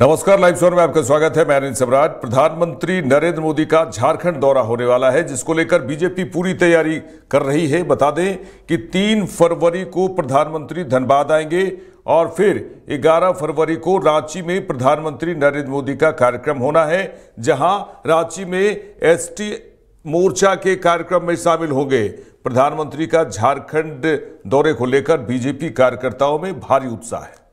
नमस्कार लाइव शोर में आपका स्वागत है मैं अनिल सम्राट प्रधानमंत्री नरेंद्र मोदी का झारखंड दौरा होने वाला है जिसको लेकर बीजेपी पूरी तैयारी कर रही है बता दें कि तीन फरवरी को प्रधानमंत्री धनबाद आएंगे और फिर 11 फरवरी को रांची में प्रधानमंत्री नरेंद्र मोदी का कार्यक्रम होना है जहां रांची में एस मोर्चा के कार्यक्रम में शामिल होंगे प्रधानमंत्री का झारखंड दौरे को लेकर बीजेपी कार्यकर्ताओं में भारी उत्साह है